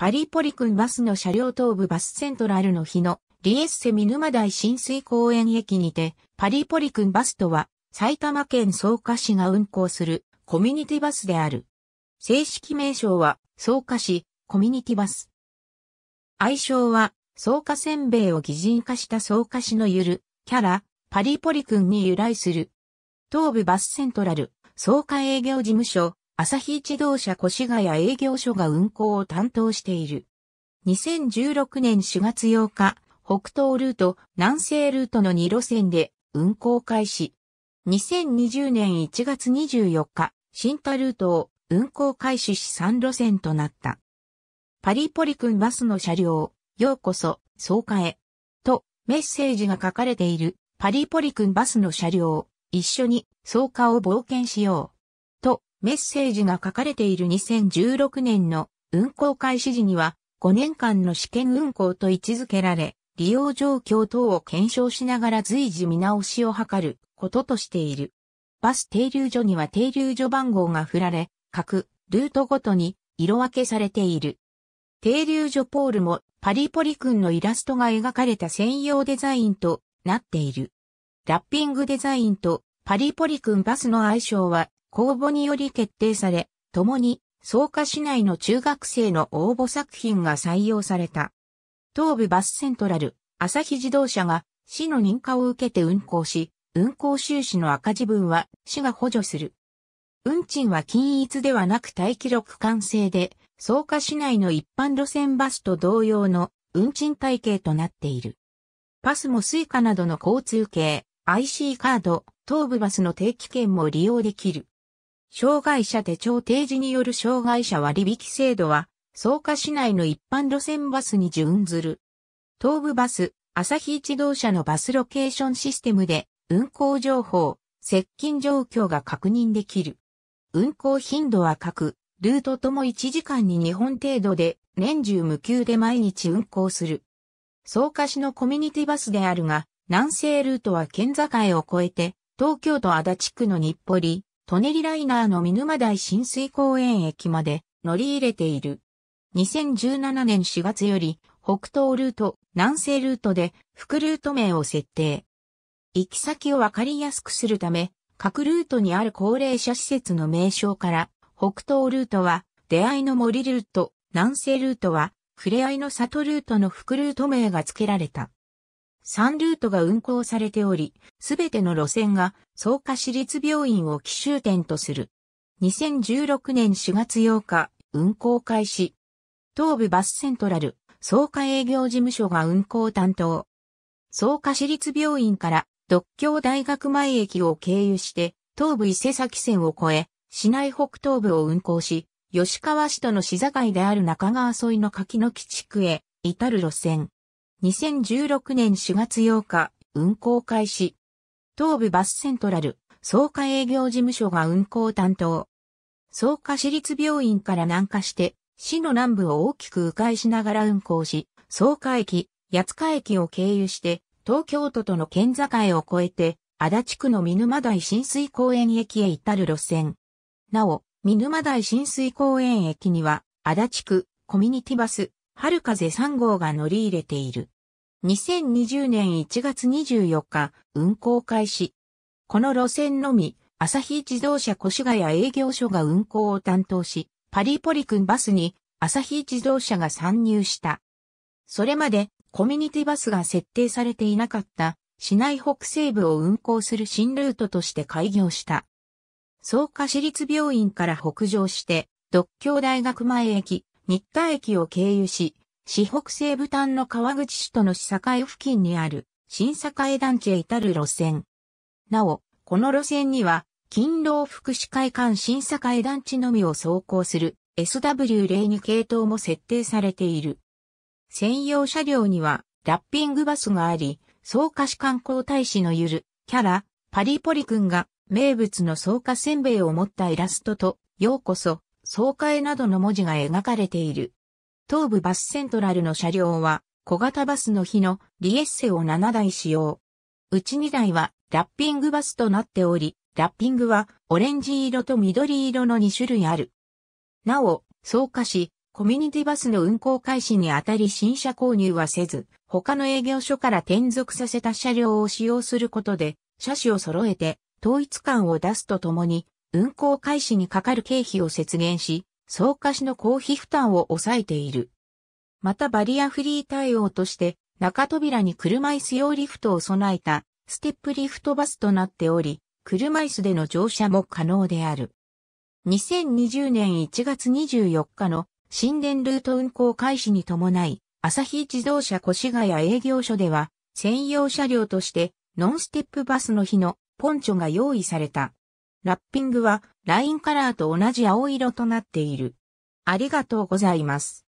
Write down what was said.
パリポリ君バスの車両東部バスセントラルの日のリエッセ見沼台浸水公園駅にて、パリポリ君バスとは、埼玉県草加市が運行するコミュニティバスである。正式名称は、草加市コミュニティバス。愛称は、草加せんべいを擬人化した草加市のゆる、キャラ、パリポリ君に由来する。東部バスセントラル、草加営業事務所、朝日自動車越谷営業所が運行を担当している。2016年4月8日、北東ルート、南西ルートの2路線で運行開始。2020年1月24日、新田ルートを運行開始し3路線となった。パリポリ君バスの車両、ようこそ、草加へ。と、メッセージが書かれている、パリポリ君バスの車両、一緒に草加を冒険しよう。メッセージが書かれている2016年の運行開始時には5年間の試験運行と位置づけられ、利用状況等を検証しながら随時見直しを図ることとしている。バス停留所には停留所番号が振られ、各ルートごとに色分けされている。停留所ポールもパリポリ君のイラストが描かれた専用デザインとなっている。ラッピングデザインとパリポリ君バスの相性は公募により決定され、共に草加市内の中学生の応募作品が採用された。東部バスセントラル、朝日自動車が市の認可を受けて運行し、運行収支の赤字分は市が補助する。運賃は均一ではなく待機録完成で、草加市内の一般路線バスと同様の運賃体系となっている。パスもスイカなどの交通系、IC カード、東部バスの定期券も利用できる。障害者手帳提示による障害者割引制度は、草加市内の一般路線バスに準ずる。東武バス、朝日自動車のバスロケーションシステムで、運行情報、接近状況が確認できる。運行頻度は各、ルートとも1時間に2本程度で、年中無休で毎日運行する。草加市のコミュニティバスであるが、南西ルートは県境を越えて、東京都足立区の日暮里、舎人ライナーの見沼台浸水公園駅まで乗り入れている。2017年4月より北東ルート、南西ルートで副ルート名を設定。行き先をわかりやすくするため、各ルートにある高齢者施設の名称から、北東ルートは出会いの森ルート、南西ルートは触れ合いの里ルートの副ルート名が付けられた。3ルートが運行されており、すべての路線が草加市立病院を奇襲点とする。2016年4月8日、運行開始。東部バスセントラル、草加営業事務所が運行担当。草加市立病院から、独協大学前駅を経由して、東部伊勢崎線を越え、市内北東部を運行し、吉川市との市境である中川沿いの柿の木地区へ、至る路線。2016年4月8日、運行開始。東部バスセントラル、草加営業事務所が運行担当。草加市立病院から南下して、市の南部を大きく迂回しながら運行し、草加駅、八塚駅を経由して、東京都との県境を越えて、足立区の見沼台浸水公園駅へ至る路線。なお、見沼台浸水公園駅には、足立区、コミュニティバス、春風3号が乗り入れている。2020年1月24日、運行開始。この路線のみ、朝日自動車越谷営業所が運行を担当し、パリポリ君バスに朝日自動車が参入した。それまでコミュニティバスが設定されていなかった市内北西部を運行する新ルートとして開業した。草加市立病院から北上して、独協大学前駅、新田駅を経由し、四北西部端の川口市との市境付近にある新栄団地へ至る路線。なお、この路線には、勤労福祉会館新栄団地のみを走行する SW02 系統も設定されている。専用車両にはラッピングバスがあり、草加市観光大使のゆるキャラ、パリポリ君が名物の草加せんべいを持ったイラストと、ようこそ、総会などの文字が描かれている。東部バスセントラルの車両は、小型バスの日のリエッセを7台使用。うち2台はラッピングバスとなっており、ラッピングはオレンジ色と緑色の2種類ある。なお、草加市、コミュニティバスの運行開始にあたり新車購入はせず、他の営業所から転属させた車両を使用することで、車種を揃えて統一感を出すとともに、運行開始にかかる経費を節減し、総貸しの公費負担を抑えている。またバリアフリー対応として、中扉に車椅子用リフトを備えたステップリフトバスとなっており、車椅子での乗車も可能である。2020年1月24日の新電ルート運行開始に伴い、朝日自動車越谷営業所では、専用車両としてノンステップバスの日のポンチョが用意された。ラッピングはラインカラーと同じ青色となっている。ありがとうございます。